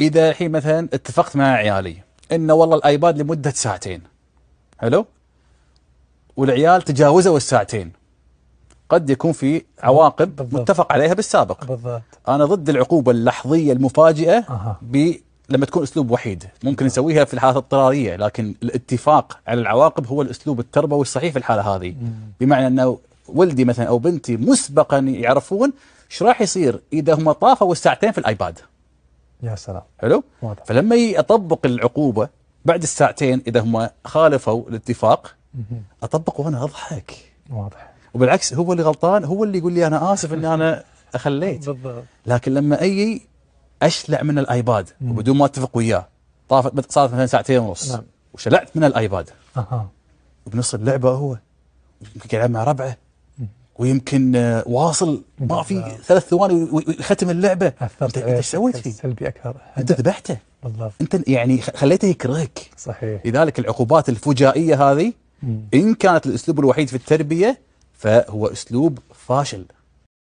اذا الحين مثلا اتفقت مع عيالي ان والله الايباد لمده ساعتين حلو والعيال تجاوزوا الساعتين قد يكون في عواقب بالضبط. متفق عليها بالسابق بالضبط. انا ضد العقوبه اللحظيه المفاجئه أه. لما تكون اسلوب وحيد ممكن نسويها في الحالات الاضطراريه لكن الاتفاق على العواقب هو الاسلوب التربوي الصحيح في الحاله هذه مم. بمعنى انه ولدي مثلا او بنتي مسبقا يعرفون ايش راح يصير اذا هم طافوا الساعتين في الايباد يا سلام حلو واضح. فلما اطبق العقوبه بعد الساعتين اذا هم خالفوا الاتفاق اطبق وانا اضحك واضح وبالعكس هو اللي غلطان هو اللي يقول لي انا اسف اني انا اخليت بالضبط لكن لما اجي اشلع من الايباد وبدون ما اتفق وياه طافت صارت مثلا ساعتين ونص نعم. وشلعت من الايباد اها وبنص اللعبه هو يلعب مع ربعه ويمكن آه، واصل ما في ثلاث ثواني ويختم اللعبه انت ايش سويت فيه؟ سلبي اكثر انت ذبحته بالضبط انت يعني خليته يكرهك صحيح لذلك العقوبات الفجائيه هذه ان كانت الاسلوب الوحيد في التربيه فهو اسلوب فاشل